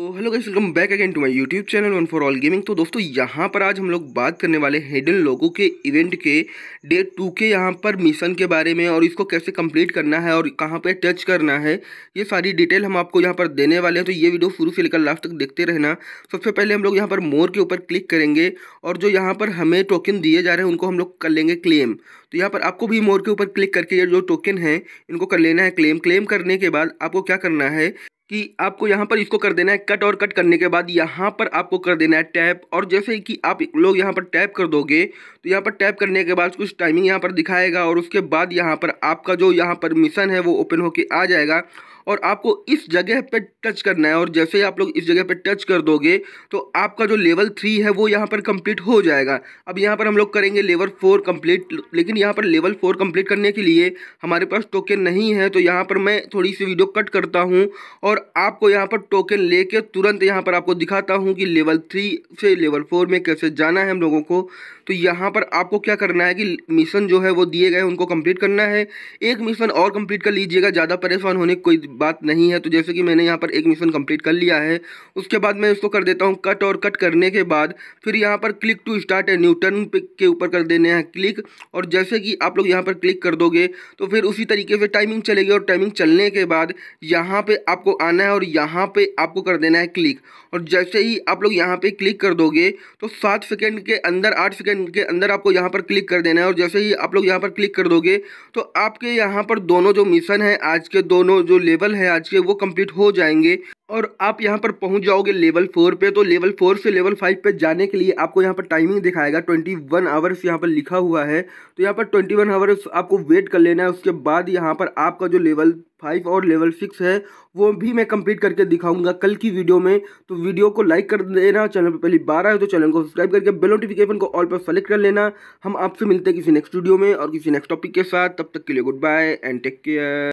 तो hello guys welcome back again to my YouTube channel one for all gaming तो दोस्तों यहाँ पर आज हम लोग बात करने वाले हिडन लोगों के इवेंट के डे टू के यहाँ पर मिशन के बारे में और इसको कैसे कंप्लीट करना है और कहाँ पे टच करना है ये सारी डिटेल हम आपको यहाँ पर देने वाले हैं तो ये वीडियो शुरू से लेकर लास्ट तक देखते रहना सबसे पहले हम लोग यहाँ पर मोर के ऊपर क्लिक करेंगे और जो यहाँ पर हमें टोकन दिए जा रहे हैं उनको हम लोग कर लेंगे क्लेम तो यहाँ पर आपको भी मोर के ऊपर क्लिक करके ये जो टोकन है इनको कर लेना है क्लेम क्लेम करने के बाद आपको क्या करना है कि आपको यहाँ पर इसको कर देना है कट और कट करने के बाद यहाँ पर आपको कर देना है टैप और जैसे कि आप लोग यहाँ पर टैप कर दोगे तो यहाँ पर टैप करने के बाद कुछ टाइमिंग यहाँ पर दिखाएगा और उसके बाद यहाँ पर आपका जो यहाँ पर मिशन है वो ओपन होके आ जाएगा और आपको इस जगह पे टच करना है और जैसे ही आप लोग इस जगह पे टच कर दोगे तो आपका जो लेवल थ्री है वो यहाँ पर कंप्लीट हो जाएगा अब यहाँ पर हम लोग करेंगे लेवल फोर कंप्लीट लेकिन यहाँ पर लेवल फोर कंप्लीट करने के लिए हमारे पास टोकन नहीं है तो यहाँ पर मैं थोड़ी सी वीडियो कट करता हूँ और आपको यहाँ पर टोकन ले तुरंत यहाँ पर आपको दिखाता हूँ कि लेवल थ्री से लेवल फोर में कैसे जाना है हम लोगों को तो यहाँ पर आपको क्या करना है कि मिशन जो है वो दिए गए उनको कम्प्लीट करना है एक मिशन और कम्प्लीट कर लीजिएगा ज़्यादा परेशान होने की कोई बात नहीं है तो जैसे कि मैंने यहाँ पर एक मिशन कंप्लीट कर लिया है उसके बाद मैं इसको कर देता हूँ कट और कट करने के बाद फिर यहाँ पर click to start new turn के ऊपर कर देने हैं क्लिक और जैसे कि आप लोग यहाँ पर क्लिक कर दोगे तो फिर उसी तरीके से टाइमिंग चलेगी और टाइमिंग चलने के बाद यहाँ पर आपको आना है और यहाँ पर आपको कर देना है क्लिक और जैसे ही आप लोग यहाँ पर क्लिक कर दोगे तो सात सेकेंड के अंदर आठ सेकेंड के अंदर आपको यहाँ पर क्लिक कर देना है और जैसे ही आप लोग यहाँ पर क्लिक कर दोगे तो आपके यहाँ पर दोनों जो मिशन हैं आज के दोनों जो लेवल लेवल है आज के वो कंप्लीट हो जाएंगे और आप यहाँ पर पहुँच जाओगे लेवल फोर पे तो लेवल फोर से लेवल फाइव पे जाने के लिए आपको यहाँ पर टाइमिंग दिखाएगा ट्वेंटी वन आवर्स यहाँ पर लिखा हुआ है तो यहाँ पर ट्वेंटी वन आवर्स आपको वेट कर लेना है उसके बाद यहाँ पर आपका जो लेवल फाइव और लेवल सिक्स है वो भी मैं कंप्लीट करके दिखाऊंगा कल की वीडियो में तो वीडियो को लाइक कर देना चैनल पर पहली बार आए तो चैनल को सब्सक्राइब करके बेल नोटिफिकेशन को ऑल पर सेलेक्ट कर लेना हम आपसे मिलते हैं किसी नेक्स्ट वीडियो में और किसी नेक्स्ट टॉपिक के साथ तब तक के लिए goodbye and take care